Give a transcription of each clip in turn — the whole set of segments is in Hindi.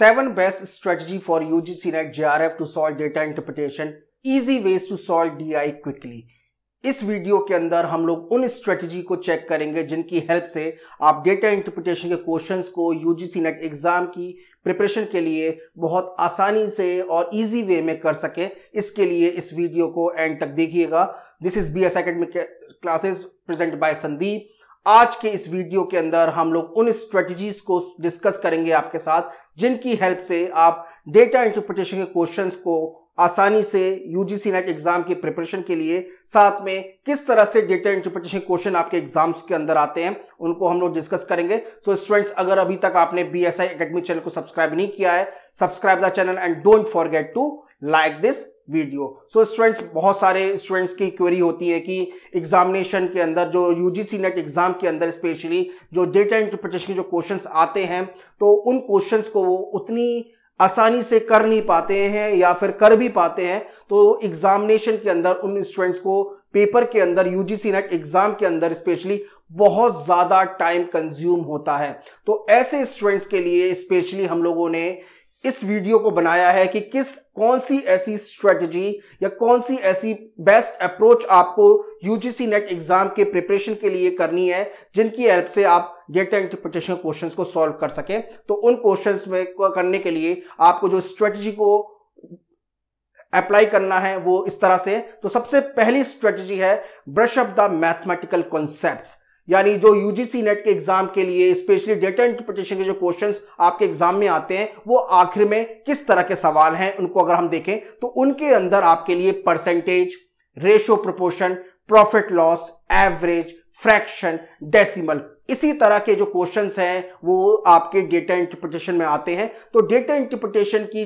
7 best strategy for UGC net JRF to solve data interpretation easy ways to solve DI quickly इस वीडियो के अंदर हम लोग उन स्ट्रेटजी को चेक करेंगे जिनकी हेल्प से आप डेटा इंटरप्रिटेशन के क्वेश्चंस को यूजीसी नेट एग्जाम की प्रिपरेशन के लिए बहुत आसानी से और इजी वे में कर सके इसके लिए इस वीडियो को एंड तक देखिएगा this is B S academic classes present by Sandeep आज के इस वीडियो के अंदर हम लोग उन स्ट्रेटजीज को डिस्कस करेंगे आपके साथ जिनकी हेल्प से आप डेटा इंटरप्रिटेशन के क्वेश्चंस को आसानी से यूजीसी नेट एग्जाम की प्रिपरेशन के लिए साथ में किस तरह से डेटा इंटरप्रिटेशन क्वेश्चन आपके एग्जाम्स के अंदर आते हैं उनको हम लोग डिस्कस करेंगे सो so, स्टूडेंट्स अगर अभी तक आपने B S I academy channel को सब्सक्राइब नहीं किया है subscribe the channel and don't forget to like this video so so, students बहुत सारे स्टूडेंट्स की क्वेरी होती है कि एग्जामिनेशन के अंदर जो यूजीसी नेट एग्जाम के अंदर स्पेशली जो डेटा इंटरप्रिटेशन के जो क्वेश्चंस आते हैं तो उन क्वेश्चंस को वो उतनी आसानी से कर नहीं पाते हैं या फिर कर भी पाते हैं तो एग्जामिनेशन के अंदर उन स्टूडेंट्स को पेपर के अंदर यूजीसी नेट एग्जाम के अंदर स्पेशली बहुत ज़्यादा टाइम कंज्यूम होता है तो ऐसे स्टूडेंट्स के लिए स्पेशली हम लोगों ने इस वीडियो को बनाया है कि किस कौन सी ऐसी स्ट्रेटजी या कौन सी ऐसी बेस्ट अप्रोच आपको यूजीसी नेट एग्जाम के प्रिपरेशन के लिए करनी है जिनकी हेल्प से आप डेटा इंटरप्रिटेशन क्वेश्चंस को सॉल्व कर सकें तो उन क्वेश्चंस में करने के लिए आपको जो स्ट्रेटजी को अप्लाई करना है वो इस तरह से तो सबसे पहली स्ट्रेटजी है brush up the mathematical concepts यानी जो यूजीसी नेट के एग्जाम के लिए स्पेशली डेटा इंटरप्रिटेशन के जो क्वेश्चंस आपके एग्जाम में आते हैं वो आखिर में किस तरह के सवाल हैं उनको अगर हम देखें तो उनके अंदर आपके लिए percentage ratio proportion profit loss average fraction decimal इसी तरह के जो क्वेश्चंस हैं वो आपके डेटा इंटरप्रिटेशन में आते हैं तो डेटा इंटरप्रिटेशन की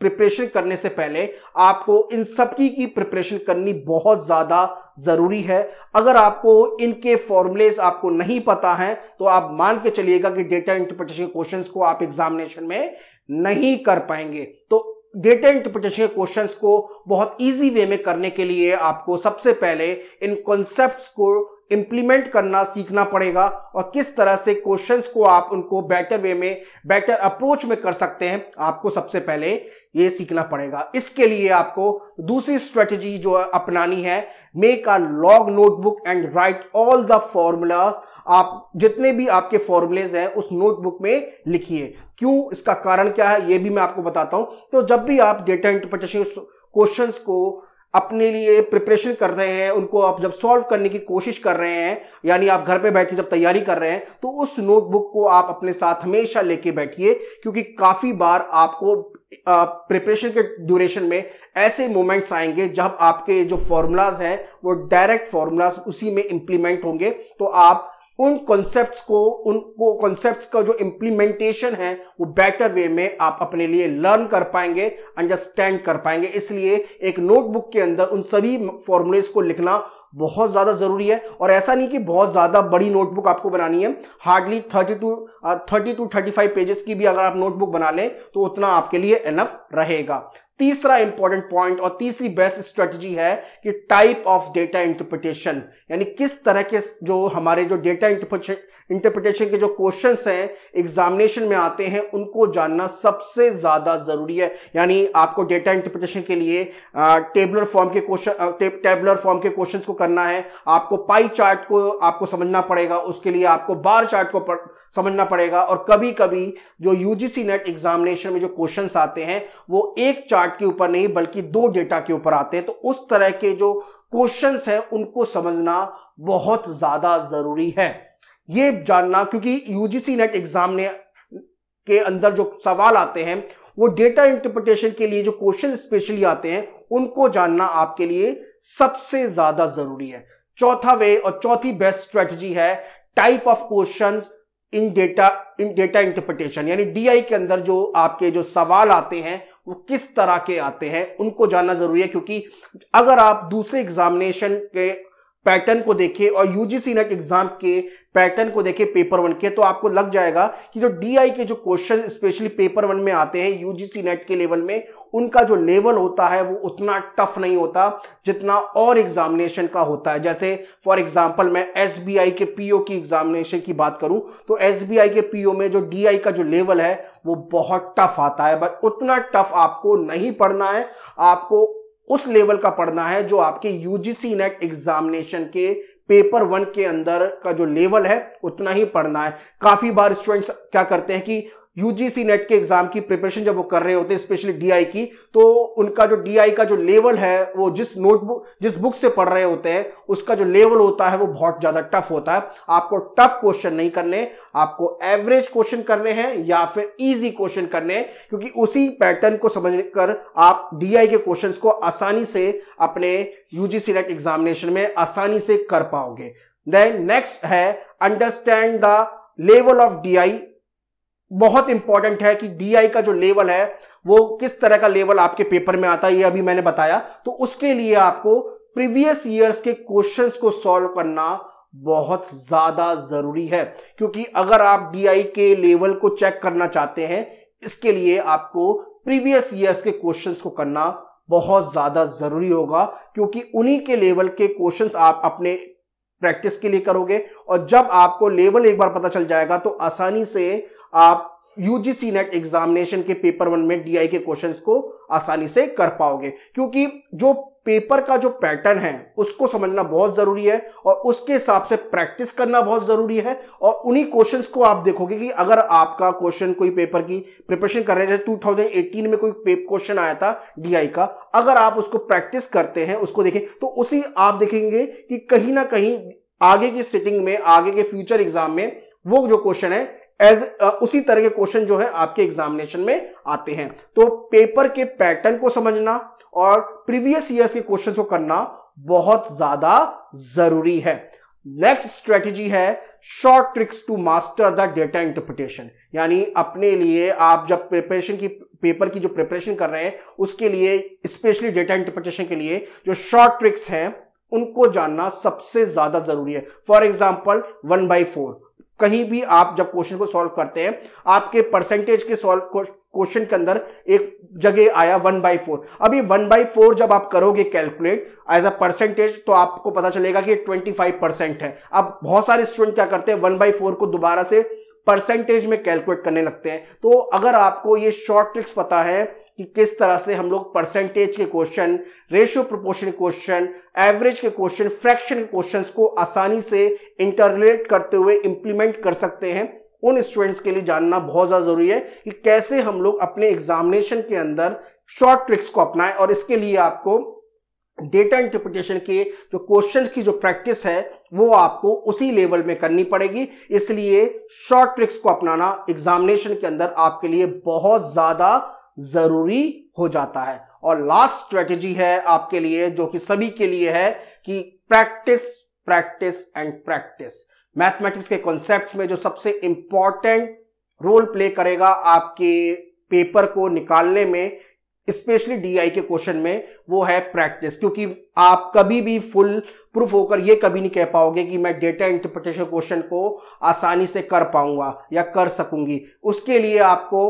प्रिपरेशन करने से पहले आपको इन सब की, की प्रिपरेशन करनी बहुत ज़्यादा ज़रूरी है अगर आपको इनके फॉर्मूलेस आपको नहीं पता है तो आप मान के चलिएगा कि डेटा इंटरप्रिटेशन क्वेश्चंस को आप एग्जामिनेशन में नहीं कर पाएंगे तो डेटा इंटरप्रिटेशन के क्वेश्चंस को बहुत इजी वे में करने के लिए आपको सबसे पहले इन कॉन्सेप्ट्स को इम्प्लीमेंट करना सीखना पड़ेगा और किस तरह से क्वेश्चंस को आप उनको बेटर वे में बेटर अप्रोच में कर सकते हैं आपको सबसे पहले ये सीखना पड़ेगा इसके लिए आपको दूसरी स्ट्रेटजी जो अपनानी है make a log notebook and write all the formulas आप जितने भी आपके फॉर्मूलेज हैं उस नोटबुक में लिखिए क्यों इसका कारण क्या है ये भी मैं आपको बताता हूं तो जब भी आप डेटा इंटरप्रिटेशन क्वेश्चंस को अपने लिए प्रिपरेशन कर रहे हैं उनको आप जब सॉल्व करने की कोशिश कर रहे हैं यानी आप घर पे बैठे जब तैयारी कर रहे हैं तो उस नोटबुक को आप अपने साथ हमेशा लेके बैठिए क्योंकि काफ़ी बार आपको प्रिपरेशन के ड्यूरेशन में ऐसे मोमेंट्स आएंगे जब आपके जो फॉर्मूलाज हैं वो डायरेक्ट फॉर्मूलाज उसी में इंप्लीमेंट होंगे तो आप उन कॉन्सेप्ट को उनको कॉन्सेप्ट का जो इम्प्लीमेंटेशन है वो बेटर वे में आप अपने लिए लर्न कर पाएंगे अंडरस्टैंड कर पाएंगे इसलिए एक नोटबुक के अंदर उन सभी फॉर्मूलेज को लिखना बहुत ज़्यादा ज़रूरी है और ऐसा नहीं कि बहुत ज़्यादा बड़ी नोटबुक आपको बनानी है hardly thirty two thirty two thirty five pages की भी अगर आप नोटबुक बना लें तो उतना आपके लिए एनफ रहेगा तीसरा इंपॉर्टेंट पॉइंट और तीसरी बेस्ट स्ट्रेटजी है कि टाइप ऑफ डेटा इंटरप्रिटेशन यानी किस तरह के जो हमारे जो डेटा इंटरप्रिटेशन के जो क्वेश्चन हैं एग्जामिनेशन में आते हैं उनको जानना सबसे ज्यादा जरूरी है यानी आपको डेटा इंटरप्रिटेशन के लिए टेबलर फॉर्म के क्वेश्चन टेबलर फॉर्म के क्वेश्चन को करना है आपको पाई चार्ट को आपको समझना पड़ेगा उसके लिए आपको बार चार्ट को पर, समझना पड़ेगा और कभी कभी जो यूजीसी नेट एग्जामिनेशन में जो क्वेश्चन आते हैं वो एक चार्ट के ऊपर नहीं बल्कि दो डेटा के ऊपर आते हैं तो उस तरह के जो क्वेश्चन है उनको समझना बहुत ज्यादा जरूरी है ये जानना क्योंकि यूजीसी नेट एग्जाम ने के अंदर जो सवाल आते हैं वो डेटा इंटरप्रिटेशन के लिए जो क्वेश्चन स्पेशली आते हैं उनको जानना आपके लिए सबसे ज्यादा जरूरी है चौथा वे और चौथी बेस्ट स्ट्रेटजी है type of question in data in data interpretation यानी डीआई के अंदर जो आपके जो सवाल आते हैं वो किस तरह के आते हैं उनको जानना जरूरी है क्योंकि अगर आप दूसरे एग्जामिनेशन के पैटर्न को देखे और यूजीसी नेट एग्जाम के पैटर्न को देखे पेपर वन के तो आपको लग जाएगा कि जो डीआई के जो क्वेश्चन स्पेशली पेपर वन में आते हैं यूजीसी नेट के लेवल में उनका जो लेवल होता है वो उतना टफ नहीं होता जितना और एग्जामिनेशन का होता है जैसे फॉर एग्जाम्पल मैं एस के पीओ की एग्जामिनेशन की बात करूं तो एस के पीओ में जो डी का जो लेवल है वो बहुत टफ आता है बट उतना टफ आपको नहीं पढ़ना है आपको उस लेवल का पढ़ना है जो आपके यूजीसी नेट एग्जामिनेशन के पेपर वन के अंदर का जो लेवल है उतना ही पढ़ना है काफी बार स्टूडेंट्स क्या करते हैं कि यूजीसी नेट के एग्जाम की प्रिपरेशन जब वो कर रहे होते हैं स्पेशली डीआई की तो उनका जो डीआई का जो लेवल है वो जिस नोटबुक जिस बुक से पढ़ रहे होते हैं उसका जो लेवल होता है वो बहुत ज्यादा टफ होता है आपको टफ क्वेश्चन नहीं करने आपको एवरेज क्वेश्चन करने हैं या फिर ईजी क्वेश्चन करने हैं क्योंकि उसी पैटर्न को समझ कर आप डी के क्वेश्चन को आसानी से अपने यूजीसी नेट एग्जामिनेशन में आसानी से कर पाओगे देन नेक्स्ट है understand the level of D बहुत इंपॉर्टेंट है कि डीआई का जो लेवल है वो किस तरह का लेवल आपके पेपर में आता है ये अभी मैंने बताया तो उसके लिए आपको प्रीवियस ईयर्स के क्वेश्चंस को सॉल्व करना बहुत ज्यादा जरूरी है क्योंकि अगर आप डीआई के लेवल को चेक करना चाहते हैं इसके लिए आपको प्रीवियस ईयर्स के क्वेश्चंस को करना बहुत ज्यादा जरूरी होगा क्योंकि उन्हीं के लेवल के क्वेश्चंस आप अपने प्रैक्टिस के लिए करोगे और जब आपको लेवल एक बार पता चल जाएगा तो आसानी से आप यूजीसी नेट एग्जामिनेशन के पेपर वन में डीआई के क्वेश्चंस को आसानी से कर पाओगे क्योंकि जो पेपर का जो पैटर्न है उसको समझना बहुत जरूरी है और उसके हिसाब से प्रैक्टिस करना बहुत जरूरी है और उन्हीं क्वेश्चंस को आप देखोगे कि अगर आपका क्वेश्चन कोई पेपर की प्रिपरेशन कर रहे हैं 2018 में कोई क्वेश्चन आया था डीआई का अगर आप उसको प्रैक्टिस करते हैं उसको देखें तो उसी आप देखेंगे कि कहीं ना कहीं आगे की सिटिंग में आगे के फ्यूचर एग्जाम में वो जो क्वेश्चन है एज उसी तरह के क्वेश्चन जो है आपके एग्जामिनेशन में आते हैं तो पेपर के पैटर्न को समझना और प्रीवियस ईयर्स के क्वेश्चन को करना बहुत ज्यादा जरूरी है नेक्स्ट स्ट्रेटेजी है short tricks to master the data interpretation यानी अपने लिए आप जब प्रिपरेशन की पेपर की जो प्रिपरेशन कर रहे हैं उसके लिए स्पेशली डेटा इंटरप्रिटेशन के लिए जो शॉर्ट ट्रिक्स हैं उनको जानना सबसे ज्यादा जरूरी है for example one by four कहीं भी आप जब क्वेश्चन को सॉल्व करते हैं आपके परसेंटेज के सॉल्व क्वेश्चन के अंदर एक जगह आया वन बाई फोर अभी वन बाई फोर जब आप करोगे कैलकुलेट एज अ परसेंटेज तो आपको पता चलेगा कि ट्वेंटी फाइव परसेंट है अब बहुत सारे स्टूडेंट क्या करते हैं वन बाई फोर को दोबारा से परसेंटेज में कैलकुलेट करने लगते हैं तो अगर आपको ये शॉर्ट ट्रिक्स पता है कि किस तरह से हम लोग परसेंटेज के question ratio proportion question average के क्वेश्चन फ्रैक्शन के क्वेश्चंस को आसानी से इंटरलेट करते हुए इंप्लीमेंट कर सकते हैं उन स्टूडेंट्स के लिए जानना बहुत ज़्यादा ज़रूरी है कि कैसे हम लोग अपने एग्जामिनेशन के अंदर शॉर्ट ट्रिक्स को अपनाएं और इसके लिए आपको डेटा इंटरप्रिटेशन के जो क्वेश्चन की जो प्रैक्टिस है वो आपको उसी लेवल में करनी पड़ेगी इसलिए शॉर्ट ट्रिक्स को अपनाना एग्जामिनेशन के अंदर आपके लिए बहुत ज़्यादा जरूरी हो जाता है और लास्ट स्ट्रेटेजी है आपके लिए जो कि सभी के लिए है कि practice practice and practice mathematics के कॉन्सेप्ट में जो सबसे इंपॉर्टेंट रोल प्ले करेगा आपके पेपर को निकालने में स्पेशली डीआई के क्वेश्चन में वो है प्रैक्टिस क्योंकि आप कभी भी फुल प्रूफ होकर ये कभी नहीं कह पाओगे कि मैं डेटा इंटरप्रिटेशन क्वेश्चन को आसानी से कर पाऊंगा या कर सकूंगी उसके लिए आपको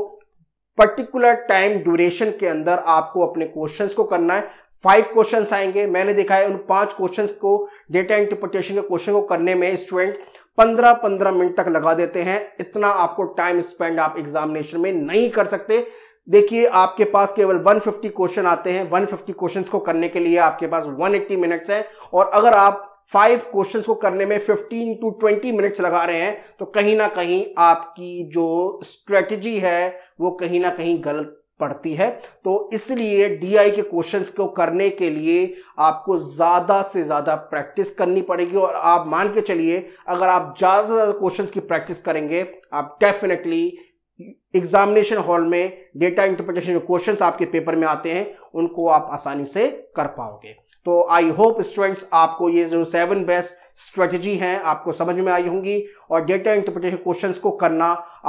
पर्टिकुलर टाइम ड्यूरेशन के अंदर आपको अपने क्वेश्चंस को करना है फाइव क्वेश्चंस आएंगे मैंने देखा है उन पांच क्वेश्चंस को डेटा इंटरप्रिटेशन के क्वेश्चन को करने में स्टूडेंट पंद्रह पंद्रह मिनट तक लगा देते हैं इतना आपको टाइम स्पेंड आप एग्जामिनेशन में नहीं कर सकते देखिए आपके पास केवल 150 क्वेश्चन आते हैं 150 क्वेश्चंस को करने के लिए आपके पास 180 मिनट्स हैं और अगर आप फाइव क्वेश्चंस को करने में फिफ्टीन टू ट्वेंटी मिनट्स लगा रहे हैं तो कहीं ना कहीं आपकी जो स्ट्रेटजी है वो कहीं ना कहीं गलत पड़ती है तो इसलिए डीआई के क्वेश्चंस को करने के लिए आपको ज़्यादा से ज़्यादा प्रैक्टिस करनी पड़ेगी और आप मान के चलिए अगर आप ज़्यादा से ज़्यादा क्वेश्चन की प्रैक्टिस करेंगे आप डेफिनेटली एग्जामिनेशन हॉल में डेटा इंटरप्रिटेशन जो क्वेश्चन आपके पेपर में आते हैं उनको आप आसानी से कर पाओगे तो आई होप स्टूडेंट्स आपको ये जो सेवन बेस्ट स्ट्रेटजी हैं आपको समझ में आई होंगी और डेटा इंटरप्रिटेशन क्वेश्चंस को करना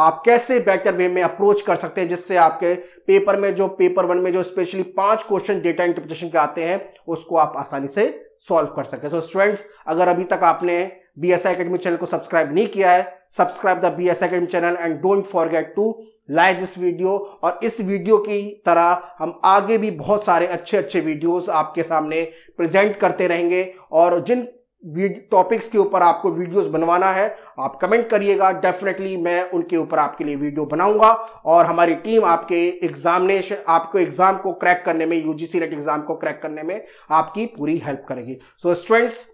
आप कैसे बेटर वे में अप्रोच कर सकते हैं जिससे आपके पेपर में जो पेपर वन में जो स्पेशली पांच क्वेश्चन डेटा इंटरप्रिटेशन के आते हैं उसको आप आसानी से सॉल्व कर सके सो so, स्टूडेंट्स अगर अभी तक आपने बी एस अकेडमी चैनल को सब्सक्राइब नहीं किया है subscribe the B S academy channel and don't forget to like this video और इस वीडियो की तरह हम आगे भी बहुत सारे अच्छे अच्छे वीडियोस आपके सामने प्रेजेंट करते रहेंगे और जिन टॉपिक्स के ऊपर आपको वीडियोस बनवाना है आप कमेंट करिएगा डेफिनेटली मैं उनके ऊपर आपके लिए वीडियो बनाऊंगा और हमारी टीम आपके एग्जामिनेशन आपको एग्जाम को क्रैक करने में यूजीसी नेट एग्जाम को क्रैक करने में आपकी पूरी हेल्प करेगी सो so, स्टूडेंट्स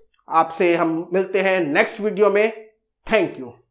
आपसे हम मिलते हैं नेक्स्ट वीडियो में थैंक यू